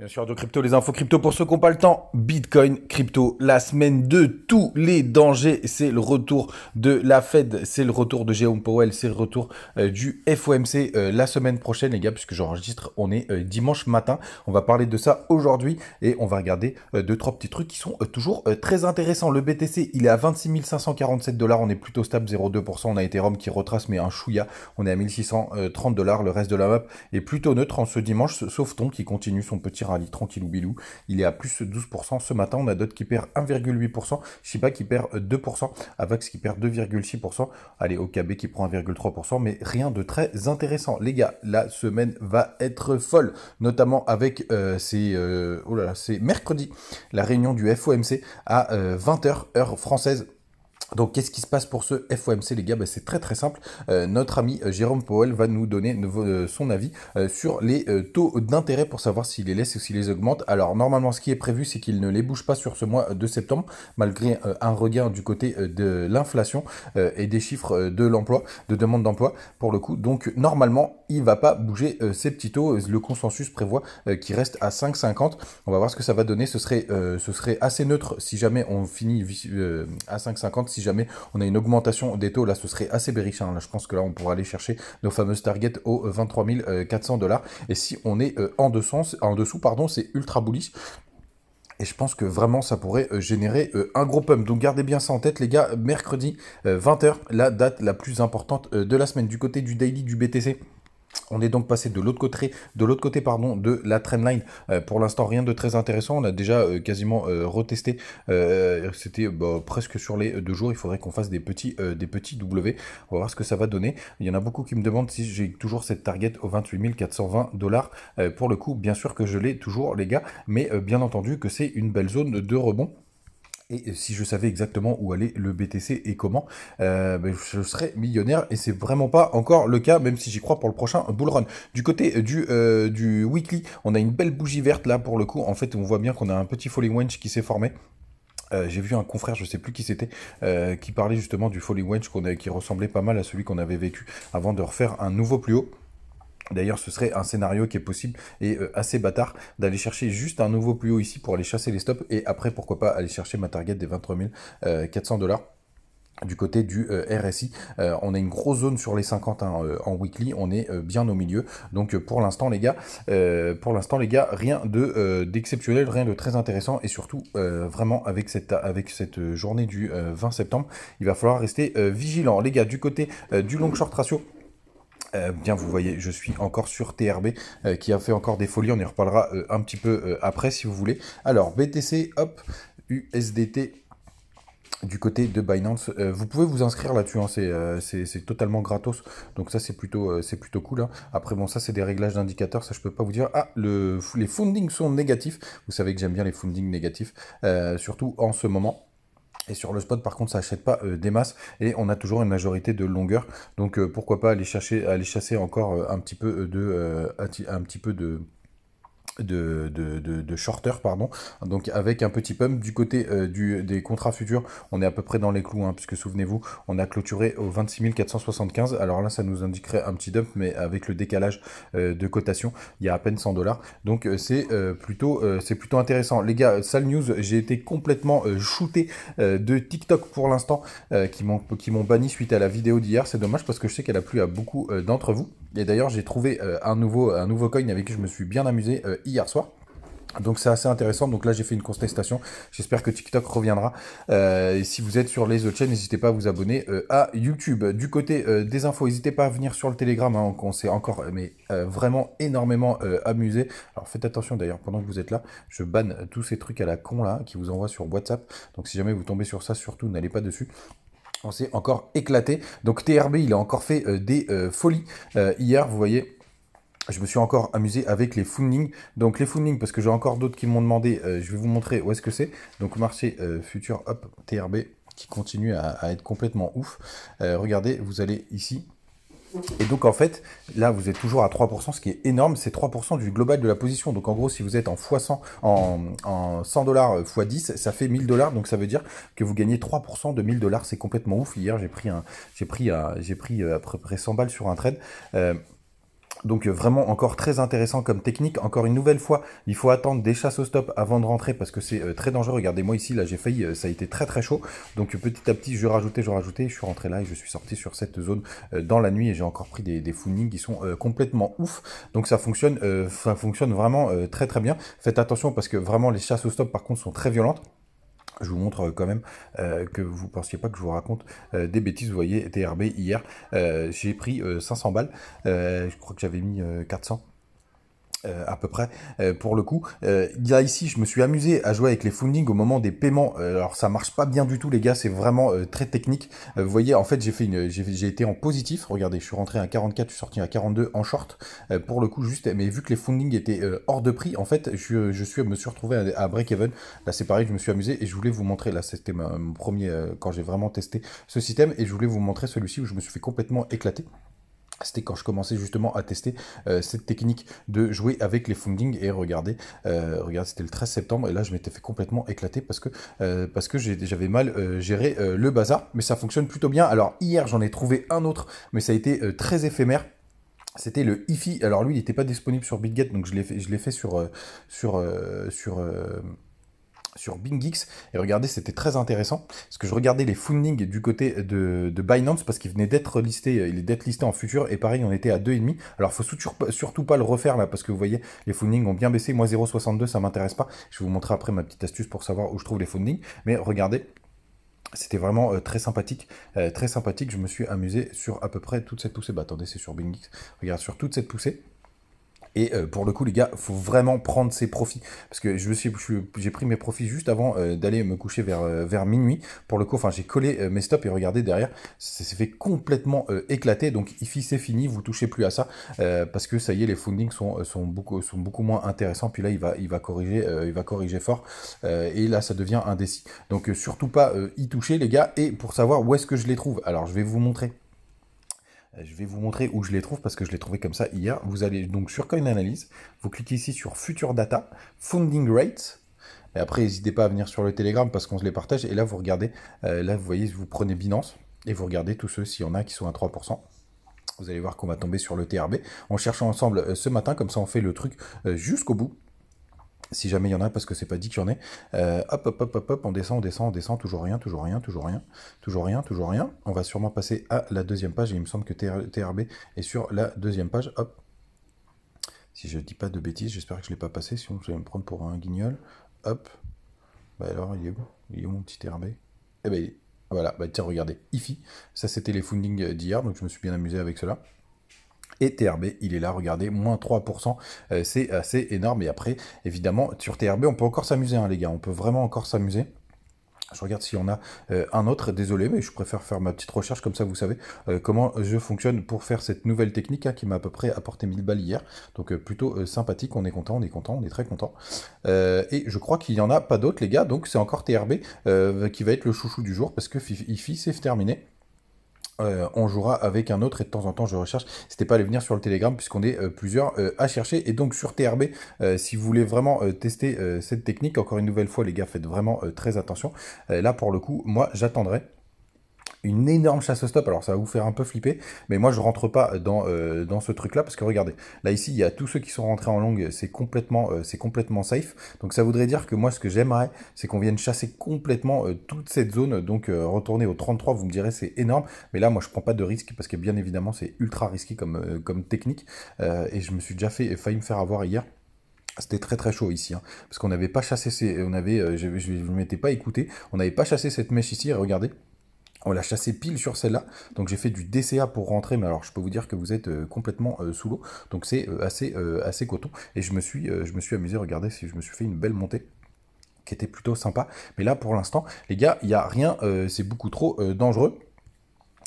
Bien sûr, de crypto, les infos crypto pour ceux qui n'ont pas le temps. Bitcoin, crypto, la semaine de tous les dangers. C'est le retour de la Fed, c'est le retour de Jérôme Powell, c'est le retour euh, du FOMC euh, la semaine prochaine, les gars, puisque j'enregistre, on est euh, dimanche matin. On va parler de ça aujourd'hui et on va regarder deux, trois petits trucs qui sont toujours très intéressants. Le BTC, il est à 26 547 dollars, on est plutôt stable, 0,2%. On a Ethereum qui retrace, mais un chouïa. On est à 1630 dollars. Le reste de la map est plutôt neutre en ce dimanche, sauf Ton qui continue son petit rallye tranquillou bilou. Il est à plus de 12%. Ce matin, on a d'autres qui perd 1,8%. Shiba qui perd 2%. Euh, Avax qui perd 2,6%. Allez, OKB qui prend 1,3%. Mais rien de très intéressant. Les gars, la semaine va être folle. Notamment avec euh, euh, oh c'est mercredi. La réunion du FOMC à 20h heure française. Donc qu'est-ce qui se passe pour ce FOMC les gars ben, C'est très très simple. Euh, notre ami euh, Jérôme Powell va nous donner euh, son avis sur les taux d'intérêt pour savoir s'il les laisse ou s'il les augmente. Alors normalement ce qui est prévu c'est qu'il ne les bouge pas sur ce mois de septembre malgré un regain du côté de l'inflation et des chiffres de l'emploi, de demande d'emploi pour le coup. Donc normalement il va pas bouger ces petits taux. Le consensus prévoit qu'il reste à 5,50. On va voir ce que ça va donner. Ce serait, ce serait assez neutre si jamais on finit à 5,50 si jamais on a une augmentation des taux, là ce serait assez berrich. Hein. je pense que là on pourrait aller chercher nos fameuses targets aux 23 400 dollars. Et si on est euh, en, dessous, pardon, c'est ultra bullish. Et je pense que vraiment ça pourrait euh, générer euh, un gros pump. Donc gardez bien ça en tête les gars, mercredi 20h, la date la plus importante de la semaine du côté du daily du BTC. On est donc passé de l'autre côté, de l'autre côté pardon, de la trendline. Euh, pour l'instant, rien de très intéressant. On a déjà euh, quasiment euh, retesté. C'était bah, presque sur les deux jours. Il faudrait qu'on fasse des petits, des petits W. On va voir ce que ça va donner. Il y en a beaucoup qui me demandent si j'ai toujours cette target aux 28 420 dollars. pour le coup, bien sûr que je l'ai toujours, les gars. Mais bien entendu que c'est une belle zone de rebond. Et si je savais exactement où aller le BTC et comment, euh, ben, je serais millionnaire. Et c'est vraiment pas encore le cas, même si j'y crois pour le prochain bull run. Du côté euh, du, euh, du weekly, on a une belle bougie verte là pour le coup. En fait, on voit bien qu'on a un petit falling Wench qui s'est formé. j'ai vu un confrère, je sais plus qui c'était, qui parlait justement du Falling Wench qui ressemblait pas mal à celui qu'on avait vécu avant de refaire un nouveau plus haut. D'ailleurs, ce serait un scénario qui est possible et euh, assez bâtard d'aller chercher juste un nouveau plus haut ici pour aller chasser les stops et après, pourquoi pas, aller chercher ma target des 23 400 euh, dollars du côté du euh, RSI. on a une grosse zone sur les 50 hein, en weekly, on est bien au milieu. Donc pour l'instant les gars, pour l'instant les gars, rien de d'exceptionnel, rien de très intéressant et surtout vraiment avec cette avec cette journée du 20 septembre, il va falloir rester vigilant les gars du côté du long short ratio. Euh, bien, vous voyez, je suis encore sur TRB euh, qui a fait encore des folies. On y reparlera euh, un petit peu après si vous voulez. Alors, BTC, hop, USDT du côté de Binance. vous pouvez vous inscrire là-dessus, hein. c'est, totalement gratos. Donc ça c'est plutôt, plutôt cool. Hein. Après bon ça c'est des réglages d'indicateurs, ça je peux pas vous dire. Ah, le, les fundings sont négatifs. Vous savez que j'aime bien les fundings négatifs, surtout en ce moment. Et sur le spot, par contre, ça n'achète pas euh, des masses et on a toujours une majorité de longueur. Donc euh, pourquoi pas aller chercher, aller chasser encore euh, un petit peu de, un petit peu de de, de, shorter, pardon. Donc avec un petit pump du côté euh, du, des contrats futurs, on est à peu près dans les clous, hein, puisque souvenez-vous, on a clôturé au 26 475. Alors là, ça nous indiquerait un petit dump, mais avec le décalage euh, de cotation, il y a à peine 100 dollars. Donc euh, c'est plutôt, c'est plutôt intéressant. Les gars, sale news, j'ai été complètement shooté de TikTok pour l'instant, qui m'ont qui m'ont banni suite à la vidéo d'hier. C'est dommage parce que je sais qu'elle a plu à beaucoup d'entre vous. Et d'ailleurs, j'ai trouvé un nouveau un nouveau coin avec qui je me suis bien amusé hier soir. Donc c'est assez intéressant. Donc là j'ai fait une contestation. J'espère que TikTok reviendra. Euh, et si vous êtes sur les autres chaînes, n'hésitez pas à vous abonner euh, à YouTube. Du côté euh, des infos, n'hésitez pas à venir sur le Telegram. Hein, on s'est encore mais vraiment énormément amusé. Alors faites attention d'ailleurs pendant que vous êtes là. Je banne tous ces trucs à la con là qui vous envoient sur WhatsApp. Donc si jamais vous tombez sur ça, surtout n'allez pas dessus. On s'est encore éclaté. Donc TRB il a encore fait des folies hier. Vous voyez je me suis encore amusé avec les funding. Donc les funding, parce que j'ai encore d'autres qui m'ont demandé, euh, je vais vous montrer où est-ce que c'est. Donc marché future euh, futur, hop, TRB, qui continue à, être complètement ouf. Euh, regardez, vous allez ici. Et donc en fait, là vous êtes toujours à 3%, ce qui est énorme, c'est 3% du global de la position. Donc en gros, si vous êtes en 100 en, 100 dollars x 10, ça fait 1000 dollars. Donc ça veut dire que vous gagnez 3% de 1000 dollars, c'est complètement ouf. Hier j'ai pris, un, pris, j'ai pris à peu près 100 balles sur un trade. Donc euh, vraiment encore très intéressant comme technique. Encore une nouvelle fois, il faut attendre des chasses au stop avant de rentrer parce que c'est euh, très dangereux. Regardez-moi ici, là j'ai failli, euh, ça a été très très chaud. Donc petit à petit, je rajoutais, je rajoutais, je suis rentré là et je suis sorti sur cette zone dans la nuit et j'ai encore pris des, des qui sont complètement ouf. Donc ça fonctionne, ça fonctionne vraiment très très bien. Faites attention parce que vraiment les chasses au stop par contre sont très violentes je vous montre euh, quand même euh, que vous pensiez pas que je vous raconte euh, des bêtises. Vous voyez, TRB hier, j'ai pris 500 balles. je crois que j'avais mis 400. Euh, à peu près euh, pour le coup. Euh, ici, je me suis amusé à jouer avec les funding au moment des paiements. Euh, alors ça marche pas bien du tout les gars, c'est vraiment très technique. vous voyez, en fait j'ai fait une, j'ai été en positif. Regardez, je suis rentré à 44, je suis sorti à 42 en short pour le coup juste. Mais vu que les funding étaient hors de prix, en fait je, je suis me suis retrouvé à, à break even. Là c'est pareil, je me suis amusé et je voulais vous montrer. Là c'était mon premier quand j'ai vraiment testé ce système et je voulais vous montrer celui-ci où je me suis fait complètement éclater c'était quand je commençais justement à tester euh, cette technique de jouer avec les funding et regardez, euh, c'était le 13 septembre et là je m'étais fait complètement éclater parce que, euh, parce que j'avais mal géré le bazar mais ça fonctionne plutôt bien. Alors hier j'en ai trouvé un autre mais ça a été très éphémère. C'était le IFI, alors lui il n'était pas disponible sur BitGet donc je l'ai fait, sur... sur, sur sur BingX et regardez, c'était très intéressant parce que je regardais les fundings du côté de, de Binance parce qu'il venait d'être listé, euh, il est d'être listé en futur et pareil, on était à 2,5. Alors faut surtout pas le refaire là parce que vous voyez, les fundings ont bien baissé. Moi 0,62, ça m'intéresse pas. Je vais vous montrer après ma petite astuce pour savoir où je trouve les fundings. Mais regardez, c'était vraiment euh, très sympathique, euh, très sympathique. Je me suis amusé sur à peu près toute cette poussée. Bah attendez, c'est sur BingX. Regarde sur toute cette poussée. Et euh, pour le coup, les gars, faut vraiment prendre ses profits. Parce que je suis, j'ai pris mes profits juste avant euh, d'aller me coucher vers, euh, vers minuit. Pour le coup, enfin, j'ai collé mes stops et regardez derrière, ça s'est fait complètement éclater. Donc, ici, c'est fini, vous touchez plus à ça. parce que ça y est, les fundings sont, sont, beaucoup, sont beaucoup moins intéressants. Puis là, il va, il va, corriger, il va corriger fort. et là, ça devient indécis. Donc, surtout pas y toucher, les gars. Et pour savoir où est-ce que je les trouve, alors je vais vous montrer. Euh, je vais vous montrer où je les trouve parce que je les trouvais comme ça hier. Vous allez donc sur Coin Analyse, vous cliquez ici sur Future Data, Funding Rates. Et après, n'hésitez pas à venir sur le Telegram parce qu'on se les partage. Et là, vous regardez, euh, là, vous voyez, vous prenez Binance et vous regardez tous ceux, s'il y en a qui sont à 3%. Vous allez voir qu'on va tomber sur le TRB en cherchant ensemble euh, ce matin, comme ça on fait le truc jusqu'au bout si jamais il y en a, parce que c'est pas dit qu'il y en ait. Euh, hop, hop, hop, hop, hop, on descend, on descend, on descend, toujours rien, toujours rien, toujours rien, toujours rien, toujours rien. On va sûrement passer à la deuxième page, et il me semble que TRB est sur la deuxième page, hop. Si je dis pas de bêtises, j'espère que je ne l'ai pas passé, sinon je vais me prendre pour un guignol. Hop. Bah alors, il est où Il est où mon petit TRB Eh ben, voilà, bah tiens, regardez, IFI. Ça, c'était les funding d'hier, donc je me suis bien amusé avec cela. Et TRB, il est là, regardez, moins 3%, euh, c'est assez énorme. Et après, évidemment, sur TRB, on peut encore s'amuser, hein, les gars, on peut vraiment encore s'amuser. Je regarde s'il y en a euh, un autre, désolé, mais je préfère faire ma petite recherche, comme ça vous savez euh, comment je fonctionne pour faire cette nouvelle technique hein, qui m'a à peu près apporté 1000 balles hier. Donc plutôt sympathique, on est content, on est content, on est très content. et je crois qu'il n'y en a pas d'autres, les gars, donc c'est encore TRB qui va être le chouchou du jour parce que Fifi, c'est terminé. Euh, on jouera avec un autre et de temps en temps je recherche. C'était pas aller venir sur le Telegram puisqu'on est euh, plusieurs euh, à chercher. Et donc sur TRB, si vous voulez vraiment tester cette technique, encore une nouvelle fois les gars, faites vraiment très attention. là pour le coup, moi j'attendrai une énorme chasse au stop. Alors ça va vous faire un peu flipper, mais moi je rentre pas dans, euh, dans ce truc là parce que regardez, là ici il y a tous ceux qui sont rentrés en longue, c'est complètement, euh, c'est complètement safe. Donc ça voudrait dire que moi ce que j'aimerais, c'est qu'on vienne chasser complètement euh, toute cette zone. Donc retourner au 33, vous me direz c'est énorme, mais là moi je prends pas de risque parce que bien évidemment c'est ultra risqué comme, comme technique et je me suis déjà fait failli me faire avoir hier. C'était très très chaud ici, hein, parce qu'on n'avait pas chassé ces, on avait, je ne m'étais pas écouté, on n'avait pas chassé cette mèche ici. regardez, on l'a chassé pile sur celle-là, donc j'ai fait du DCA pour rentrer, mais alors je peux vous dire que vous êtes euh, complètement euh, sous l'eau, donc c'est euh, assez, assez coton, et je me suis, je me suis amusé, regardez, si je me suis fait une belle montée qui était plutôt sympa, mais là pour l'instant, les gars, il n'y a rien, c'est beaucoup trop dangereux.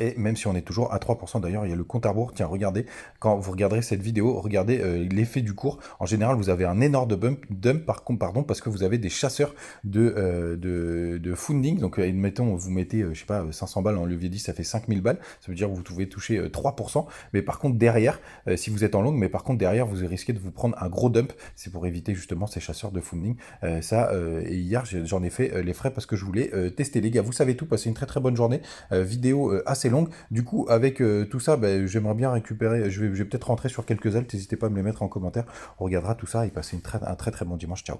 Et même si on est toujours à 3%, d'ailleurs, il y a le compte à rebours. Tiens, regardez, quand vous regarderez cette vidéo, regardez euh, l'effet du cours. En général, vous avez un énorme bump, dump par contre, pardon, parce que vous avez des chasseurs de, euh, de, de, funding. Donc, euh, admettons, vous mettez, je sais pas, 500 balles en levier 10, ça fait 5000 balles. Ça veut dire que vous pouvez toucher 3%. Mais par contre, derrière, si vous êtes en longue, mais par contre, derrière, vous risquez de vous prendre un gros dump. C'est pour éviter justement ces chasseurs de funding. ça, et hier, j'en ai fait les frais parce que je voulais tester. Les gars, vous savez tout. Passez une très très bonne journée. vidéo assez longue. Du coup, avec euh, tout ça, bah, j'aimerais bien récupérer. Je vais, vais peut-être rentrer sur quelques ailes. N'hésitez pas à me les mettre en commentaire. On regardera tout ça et passez une très, un très très bon dimanche. Ciao.